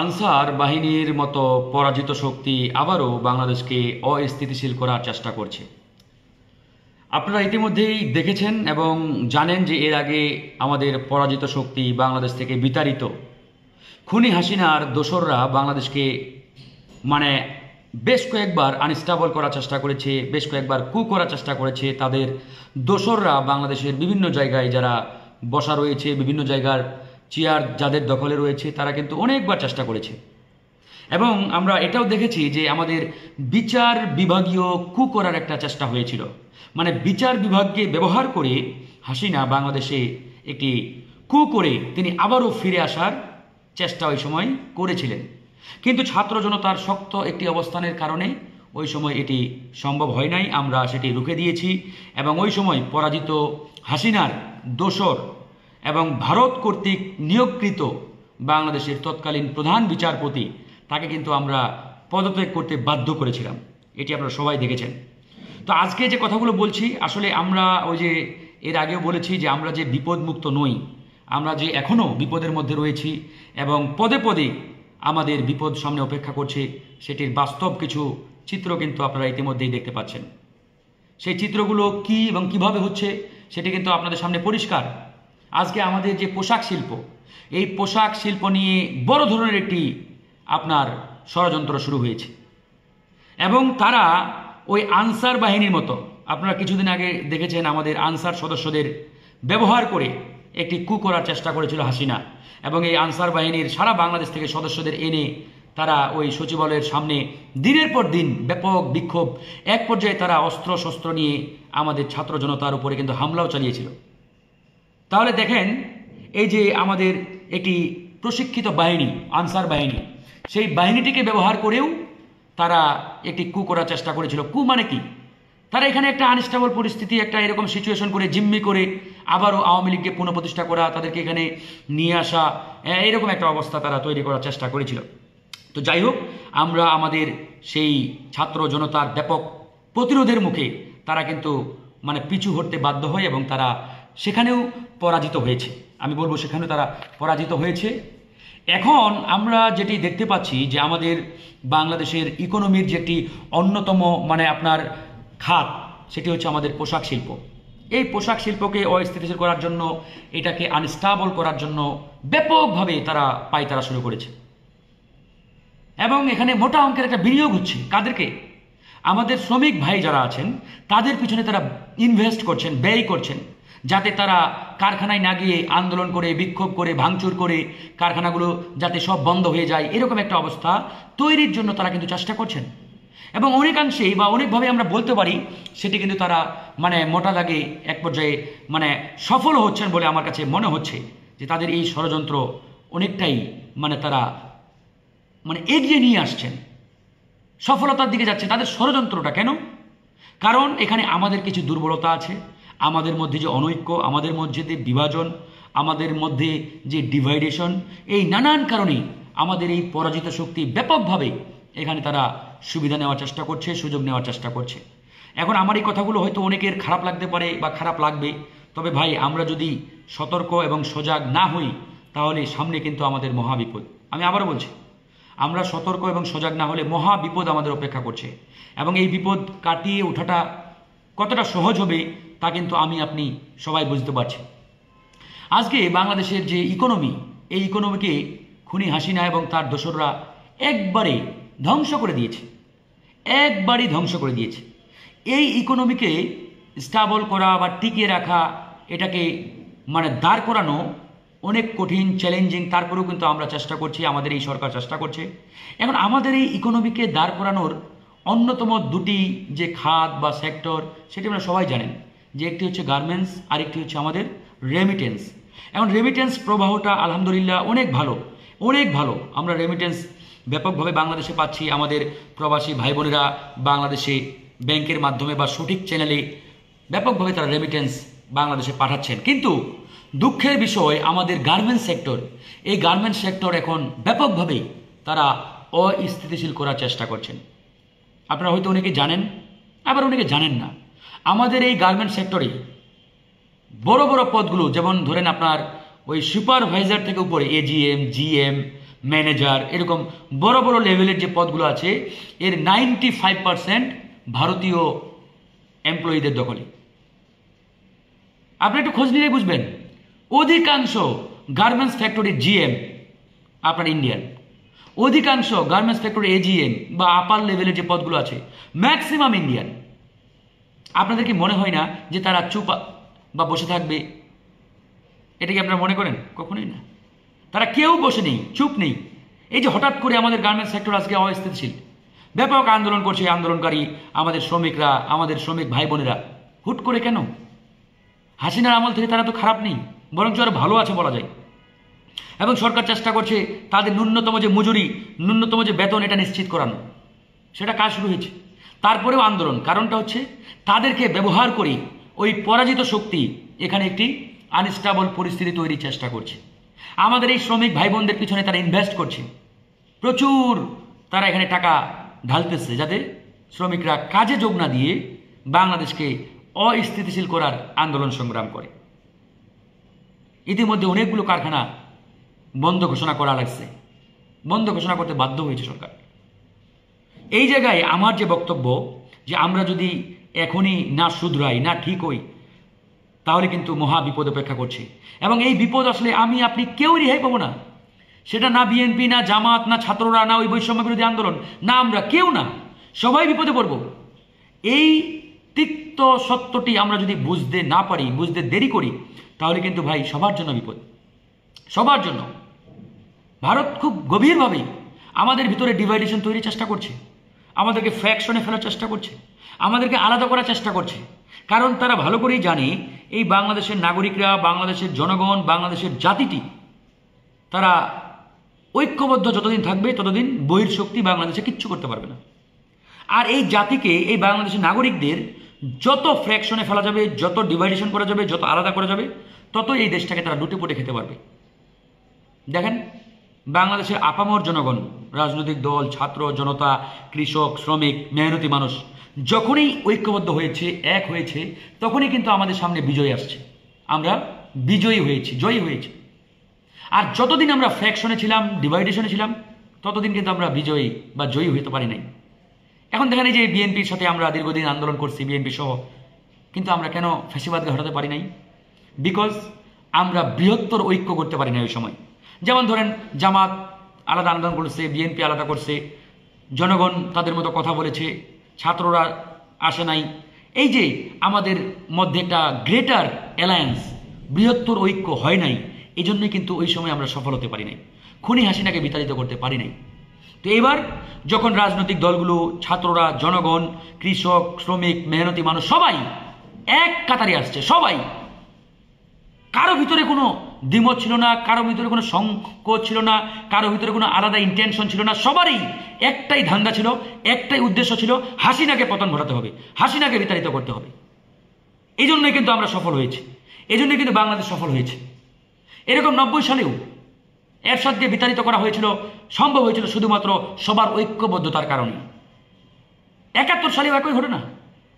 answer বাহিনীর মতো পরাজিত শক্তি আবারও বাংলাদেশকে অস্থিতিশীল করার চেষ্টা করছে আপনারা ইতিমধ্যেই দেখেছেন এবং জানেন যে এর আগে আমাদের পরাজিত শক্তি বাংলাদেশ থেকে বিতাড়িত খুনি হাসিনার দোসররা বাংলাদেশকে মানে বেশ কয়েকবার আনস্টাবল করার চেষ্টা করেছে বেশ কয়েকবার কু করার চেষ্টা করেছে তাদের দোসররা বাংলাদেশের বিভিন্ন জায়গায় যারা বসা রয়েছে বিভিন্ন জায়গার চেয়ার যাদের দখলে রয়েছে তারা কিন্তু অনেকবার চেষ্টা করেছে এবং আমরা এটাও দেখেছি যে আমাদের বিচার বিভাগীয় কু করার একটা চেষ্টা হয়েছিল মানে বিচার বিভাগকে ব্যবহার করে হাসিনা বাংলাদেশে একটি কু করে তিনি আবারও ফিরে আসার চেষ্টা ওই সময় করেছিলেন কিন্তু ছাত্র জনতার শক্ত একটি অবস্থানের কারণে ওই সময় এটি সম্ভব হয় নাই আমরা সেটি রুখে দিয়েছি এবং ওই সময় পরাজিত হাসিনার দোসর এবং ভারত কর্তৃক নিয়োগকৃত বাংলাদেশের তৎকালীন প্রধান বিচারপতি তাকে কিন্তু আমরা পদত্যাগ করতে বাধ্য করেছিলাম এটি আপনারা সবাই দেখেছেন তো আজকে যে কথাগুলো বলছি আসলে আমরা ওই যে এর আগেও বলেছি যে আমরা যে বিপদমুক্ত নই আমরা যে এখনও বিপদের মধ্যে রয়েছি এবং পদে পদে আমাদের বিপদ সামনে অপেক্ষা করছে সেটির বাস্তব কিছু চিত্র কিন্তু আপনারা ইতিমধ্যেই দেখতে পাচ্ছেন সেই চিত্রগুলো কি এবং কিভাবে হচ্ছে সেটি কিন্তু আপনাদের সামনে পরিষ্কার আজকে আমাদের যে পোশাক শিল্প এই পোশাক শিল্প নিয়ে বড় ধরনের একটি আপনার ষড়যন্ত্র শুরু হয়েছে এবং তারা ওই আনসার বাহিনীর মতো আপনারা কিছুদিন আগে দেখেছেন আমাদের আনসার সদস্যদের ব্যবহার করে একটি কু করার চেষ্টা করেছিল হাসিনা এবং এই আনসার বাহিনীর সারা বাংলাদেশ থেকে সদস্যদের এনে তারা ওই সচিবালয়ের সামনে দিনের পর দিন ব্যাপক বিক্ষোভ এক পর্যায়ে তারা অস্ত্র শস্ত্র নিয়ে আমাদের ছাত্র জনতার উপরে কিন্তু হামলাও চালিয়েছিল তাহলে দেখেন এই যে আমাদের একটি প্রশিক্ষিত বাহিনী আনসার বাহিনী সেই বাহিনীটিকে ব্যবহার করেও তারা একটি কু করার চেষ্টা করেছিল কু মানে কি তারা এখানে একটা আনস্টেবল পরিস্থিতি একটা এরকম সিচুয়েশন করে জিম্মি করে আবারও আওয়ামী লীগকে পুনঃপ্রতিষ্ঠা করা তাদেরকে এখানে নিয়ে আসা এরকম একটা অবস্থা তারা তৈরি করার চেষ্টা করেছিল তো যাই হোক আমরা আমাদের সেই ছাত্র জনতার ব্যাপক প্রতিরোধের মুখে তারা কিন্তু মানে পিছু হটতে বাধ্য হয় এবং তারা সেখানেও পরাজিত হয়েছে আমি বলবো সেখানেও তারা পরাজিত হয়েছে এখন আমরা যেটি দেখতে পাচ্ছি যে আমাদের বাংলাদেশের ইকোনমির যেটি অন্যতম মানে আপনার খাত সেটি হচ্ছে আমাদের পোশাক শিল্প এই পোশাক শিল্পকে অস্থিতিশীল করার জন্য এটাকে আনস্টাবল করার জন্য ব্যাপকভাবে তারা তারা শুরু করেছে এবং এখানে মোটা অঙ্কের একটা বিনিয়োগ হচ্ছে কাদেরকে আমাদের শ্রমিক ভাই যারা আছেন তাদের পিছনে তারা ইনভেস্ট করছেন ব্যয় করছেন যাতে তারা কারখানায় না গিয়ে আন্দোলন করে বিক্ষোভ করে ভাঙচুর করে কারখানাগুলো যাতে সব বন্ধ হয়ে যায় এরকম একটা অবস্থা তৈরির জন্য তারা কিন্তু চেষ্টা করছেন এবং অনেকাংশেই বা অনেকভাবে আমরা বলতে পারি সেটি কিন্তু তারা মানে মোটা দাগে এক পর্যায়ে মানে সফল হচ্ছেন বলে আমার কাছে মনে হচ্ছে যে তাদের এই ষড়যন্ত্র অনেকটাই মানে তারা মানে এগিয়ে নিয়ে আসছেন সফলতার দিকে যাচ্ছে তাদের ষড়যন্ত্রটা কেন কারণ এখানে আমাদের কিছু দুর্বলতা আছে আমাদের মধ্যে যে অনৈক্য আমাদের মধ্যে যে বিভাজন আমাদের মধ্যে যে ডিভাইডেশন এই নানান কারণে আমাদের এই পরাজিত শক্তি ব্যাপকভাবে এখানে তারা সুবিধা নেওয়ার চেষ্টা করছে সুযোগ নেওয়ার চেষ্টা করছে এখন আমার এই কথাগুলো হয়তো অনেকের খারাপ লাগতে পারে বা খারাপ লাগবে তবে ভাই আমরা যদি সতর্ক এবং সজাগ না হই তাহলে সামনে কিন্তু আমাদের মহাবিপদ আমি আবারও বলছি আমরা সতর্ক এবং সজাগ না হলে মহা বিপদ আমাদের অপেক্ষা করছে এবং এই বিপদ কাটিয়ে ওঠাটা কতটা সহজ হবে তা কিন্তু আমি আপনি সবাই বুঝতে পারছি আজকে বাংলাদেশের যে ইকোনমি এই ইকোনমিকে খুনি হাসিনা এবং তার দোসররা একবারে ধ্বংস করে দিয়েছে একবারই ধ্বংস করে দিয়েছে এই ইকোনমিকে স্টাবল করা বা টিকিয়ে রাখা এটাকে মানে দাঁড় করানো অনেক কঠিন চ্যালেঞ্জিং তারপরেও কিন্তু আমরা চেষ্টা করছি আমাদের এই সরকার চেষ্টা করছে এখন আমাদের এই ইকোনমিকে দাঁড় করানোর অন্যতম দুটি যে খাত বা সেক্টর সেটি আমরা সবাই জানেন যে একটি হচ্ছে গার্মেন্টস আরেকটি হচ্ছে আমাদের রেমিটেন্স এখন রেমিটেন্স প্রবাহটা আলহামদুলিল্লাহ অনেক ভালো অনেক ভালো আমরা রেমিটেন্স ব্যাপকভাবে বাংলাদেশে পাচ্ছি আমাদের প্রবাসী ভাই বোনেরা বাংলাদেশে ব্যাংকের মাধ্যমে বা সঠিক চ্যানেলে ব্যাপকভাবে তারা রেমিটেন্স বাংলাদেশে পাঠাচ্ছেন কিন্তু দুঃখের বিষয় আমাদের গার্মেন্টস সেক্টর এই গার্মেন্টস সেক্টর এখন ব্যাপকভাবে তারা অস্থিতিশীল করার চেষ্টা করছেন আপনারা হয়তো অনেকে জানেন আবার অনেকে জানেন না আমাদের এই গার্মেন্ট সেক্টরে বড় বড় পদগুলো যেমন ধরেন আপনার ওই সুপারভাইজার থেকে উপরে এজিএম জিএম ম্যানেজার এরকম বড় বড় লেভেলের যে পদগুলো আছে এর নাইনটি ফাইভ পারসেন্ট ভারতীয় এমপ্লয়ীদের দখলে আপনি একটু খোঁজ নিলে বুঝবেন অধিকাংশ গার্মেন্টস ফ্যাক্টরি জিএম আপনার ইন্ডিয়ান অধিকাংশ গার্মেন্টস ফ্যাক্টরি এজিএম বা আপার লেভেলের যে পদগুলো আছে ম্যাক্সিমাম ইন্ডিয়ান আপনাদের কি মনে হয় না যে তারা চুপা বা বসে থাকবে এটা কি আপনারা মনে করেন কখনোই না তারা কেউ বসে নেই চুপ নেই এই যে হঠাৎ করে আমাদের গার্মেন্টস সেক্টর আজকে অস্থিতিশীল ব্যাপক আন্দোলন করছে আন্দোলনকারী আমাদের শ্রমিকরা আমাদের শ্রমিক ভাই বোনেরা হুট করে কেন হাসিনার আমল থেকে তারা তো খারাপ নেই বরঞ্চ আরও ভালো আছে বলা যায় এবং সরকার চেষ্টা করছে তাদের ন্যূনতম যে মজুরি ন্যূনতম যে বেতন এটা নিশ্চিত করানো সেটা কাজ শুরু হয়েছে তারপরেও আন্দোলন কারণটা হচ্ছে তাদেরকে ব্যবহার করে ওই পরাজিত শক্তি এখানে একটি আনস্টাবল পরিস্থিতি তৈরির চেষ্টা করছে আমাদের এই শ্রমিক ভাই বোনদের পিছনে তারা ইনভেস্ট করছে প্রচুর তারা এখানে টাকা ঢালতেছে যাতে শ্রমিকরা কাজে যোগ না দিয়ে বাংলাদেশকে অস্থিতিশীল করার আন্দোলন সংগ্রাম করে ইতিমধ্যে অনেকগুলো কারখানা বন্ধ ঘোষণা করা লাগছে বন্ধ ঘোষণা করতে বাধ্য হয়েছে সরকার এই জায়গায় আমার যে বক্তব্য যে আমরা যদি এখনই না শুধরাই না ঠিক ওই তাহলে কিন্তু মহা বিপদ অপেক্ষা করছে এবং এই বিপদ আসলে আমি আপনি কেউ রেহাই পাবো না সেটা না বিএনপি না জামাত না ছাত্ররা না ওই বৈষম্য বিরোধী আন্দোলন না আমরা কেউ না সবাই বিপদে পড়ব এই তিক্ত সত্যটি আমরা যদি বুঝতে না পারি বুঝতে দেরি করি তাহলে কিন্তু ভাই সবার জন্য বিপদ সবার জন্য ভারত খুব গভীরভাবেই আমাদের ভিতরে ডিভাইডেশন তৈরির চেষ্টা করছে আমাদেরকে ফ্র্যাকশনে ফেলার চেষ্টা করছে আমাদেরকে আলাদা করার চেষ্টা করছে কারণ তারা ভালো করেই জানে এই বাংলাদেশের নাগরিকরা বাংলাদেশের জনগণ বাংলাদেশের জাতিটি তারা ঐক্যবদ্ধ যতদিন থাকবে ততদিন বহির শক্তি বাংলাদেশে কিচ্ছু করতে পারবে না আর এই জাতিকে এই বাংলাদেশের নাগরিকদের যত ফ্র্যাকশনে ফেলা যাবে যত ডিভাইডেশন করা যাবে যত আলাদা করা যাবে তত এই দেশটাকে তারা লুটে পুটে খেতে পারবে দেখেন বাংলাদেশের আপামর জনগণ রাজনৈতিক দল ছাত্র জনতা কৃষক শ্রমিক মেহনতি মানুষ যখনই ঐক্যবদ্ধ হয়েছে এক হয়েছে তখনই কিন্তু আমাদের সামনে বিজয় আসছে আমরা বিজয়ী হয়েছি জয়ী হয়েছি আর যতদিন আমরা ফ্র্যাকশনে ছিলাম ডিভাইডেশনে ছিলাম ততদিন কিন্তু আমরা বিজয়ী বা জয়ী হইতে পারি নাই এখন দেখা যায় যে বিএনপির সাথে আমরা দীর্ঘদিন আন্দোলন করছি বিএনপি সহ কিন্তু আমরা কেন ফ্যাসিবাদকে হটাতে পারি নাই বিকজ আমরা বৃহত্তর ঐক্য করতে পারি না ওই সময় যেমন ধরেন জামাত আলাদা আন্দোলন করছে বিএনপি আলাদা করছে জনগণ তাদের মতো কথা বলেছে ছাত্ররা আসে নাই এই যে আমাদের মধ্যে একটা গ্রেটার অ্যালায়েন্স বৃহত্তর ঐক্য হয় নাই এই জন্যই কিন্তু ওই সময় আমরা সফল হতে পারি নাই খুনি হাসিনাকে বিতাড়িত করতে পারি নাই তো এবার যখন রাজনৈতিক দলগুলো ছাত্ররা জনগণ কৃষক শ্রমিক মেহনতি মানুষ সবাই এক কাতারে আসছে সবাই কারো ভিতরে কোনো দ্বিমত ছিল না কারো ভিতরে কোনো সংকোচ ছিল না কারো ভিতরে কোনো আলাদা ইন্টেনশন ছিল না সবারই একটাই ধান্দা ছিল একটাই উদ্দেশ্য ছিল হাসিনাকে পতন ঘটাতে হবে হাসিনাকে বিতাড়িত করতে হবে এই জন্যই কিন্তু আমরা সফল হয়েছি এই জন্যই কিন্তু বাংলাদেশ সফল হয়েছে এরকম নব্বই সালেও এরশাদকে বিতাড়িত করা হয়েছিল সম্ভব হয়েছিল শুধুমাত্র সবার ঐক্যবদ্ধতার কারণে একাত্তর সালেও একই ঘটনা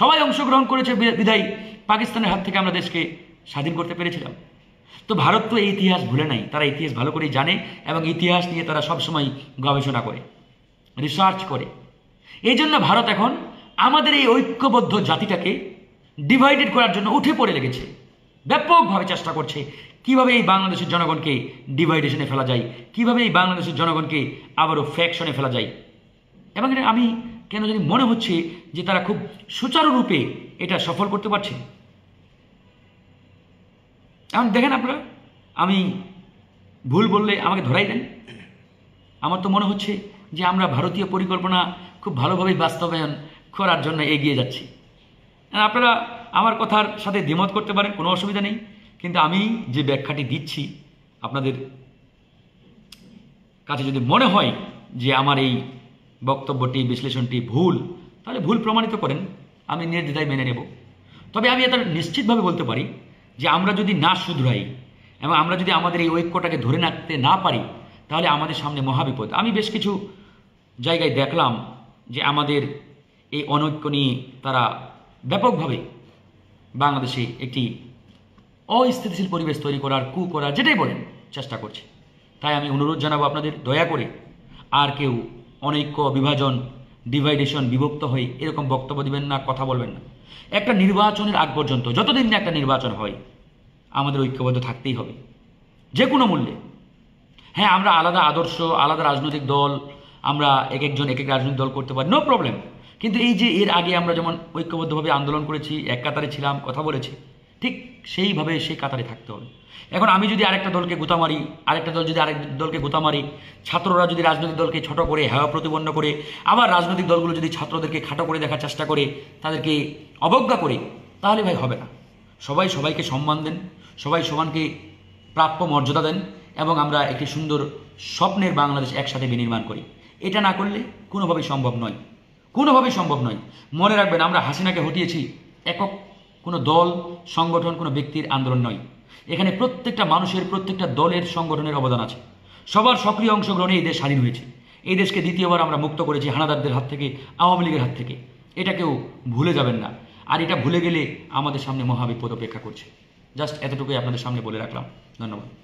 সবাই অংশগ্রহণ করেছে বিদায়ী পাকিস্তানের হাত থেকে আমরা দেশকে স্বাধীন করতে পেরেছিলাম তো ভারত তো এই ইতিহাস ভুলে নাই তারা ইতিহাস ভালো করেই জানে এবং ইতিহাস নিয়ে তারা সবসময় গবেষণা করে রিসার্চ করে এই জন্য ভারত এখন আমাদের এই ঐক্যবদ্ধ জাতিটাকে ডিভাইডেড করার জন্য উঠে পড়ে লেগেছে ব্যাপকভাবে চেষ্টা করছে কিভাবে এই বাংলাদেশের জনগণকে ডিভাইডেশনে ফেলা যায় কিভাবে এই বাংলাদেশের জনগণকে আবারও ফ্যাকশনে ফেলা যায় এবং এটা আমি কেন জানি মনে হচ্ছে যে তারা খুব সুচারুরূপে এটা সফল করতে পারছে এখন দেখেন আপনারা আমি ভুল বললে আমাকে ধরাই দেন আমার তো মনে হচ্ছে যে আমরা ভারতীয় পরিকল্পনা খুব ভালোভাবে বাস্তবায়ন করার জন্য এগিয়ে যাচ্ছি আপনারা আমার কথার সাথে দ্বিমত করতে পারেন কোনো অসুবিধা নেই কিন্তু আমি যে ব্যাখ্যাটি দিচ্ছি আপনাদের কাছে যদি মনে হয় যে আমার এই বক্তব্যটি বিশ্লেষণটি ভুল তাহলে ভুল প্রমাণিত করেন আমি নির্দ্বিধায় মেনে নেব তবে আমি এটা নিশ্চিতভাবে বলতে পারি যে আমরা যদি না শুধরাই এবং আমরা যদি আমাদের এই ঐক্যটাকে ধরে রাখতে না পারি তাহলে আমাদের সামনে মহাবিপদ আমি বেশ কিছু জায়গায় দেখলাম যে আমাদের এই অনৈক্য নিয়ে তারা ব্যাপকভাবে বাংলাদেশে একটি অস্থিতিশীল পরিবেশ তৈরি করার কু করার যেটাই বলেন চেষ্টা করছে তাই আমি অনুরোধ জানাবো আপনাদের দয়া করে আর কেউ অনৈক্য বিভাজন ডিভাইডেশন বিভক্ত হয়ে এরকম বক্তব্য দিবেন না কথা বলবেন না একটা নির্বাচনের আগ পর্যন্ত যতদিন না একটা নির্বাচন হয় আমাদের ঐক্যবদ্ধ থাকতেই হবে যে কোনো মূল্যে হ্যাঁ আমরা আলাদা আদর্শ আলাদা রাজনৈতিক দল আমরা এক একজন এক এক রাজনৈতিক দল করতে পারি নো প্রবলেম কিন্তু এই যে এর আগে আমরা যেমন ঐক্যবদ্ধভাবে আন্দোলন করেছি এক কাতারে ছিলাম কথা বলেছি ঠিক সেইভাবে সেই কাতারে থাকতে হবে এখন আমি যদি আরেকটা দলকে মারি আরেকটা দল যদি আরেক দলকে মারি ছাত্ররা যদি রাজনৈতিক দলকে ছোট করে হেওয়া প্রতিপন্ন করে আবার রাজনৈতিক দলগুলো যদি ছাত্রদেরকে খাটো করে দেখার চেষ্টা করে তাদেরকে অবজ্ঞা করে তাহলে ভাই হবে না সবাই সবাইকে সম্মান দেন সবাই সমানকে প্রাপ্য মর্যাদা দেন এবং আমরা একটি সুন্দর স্বপ্নের বাংলাদেশ একসাথে বিনির্মাণ করি এটা না করলে কোনোভাবেই সম্ভব নয় কোনোভাবেই সম্ভব নয় মনে রাখবেন আমরা হাসিনাকে হটিয়েছি একক কোনো দল সংগঠন কোনো ব্যক্তির আন্দোলন নয় এখানে প্রত্যেকটা মানুষের প্রত্যেকটা দলের সংগঠনের অবদান আছে সবার সক্রিয় অংশগ্রহণে এই দেশ স্বাধীন হয়েছে এই দেশকে দ্বিতীয়বার আমরা মুক্ত করেছি হানাদারদের হাত থেকে আওয়ামী লীগের হাত থেকে এটা কেউ ভুলে যাবেন না আর এটা ভুলে গেলে আমাদের সামনে মহাবিপদ অপেক্ষা করছে জাস্ট এতটুকুই আপনাদের সামনে বলে রাখলাম ধন্যবাদ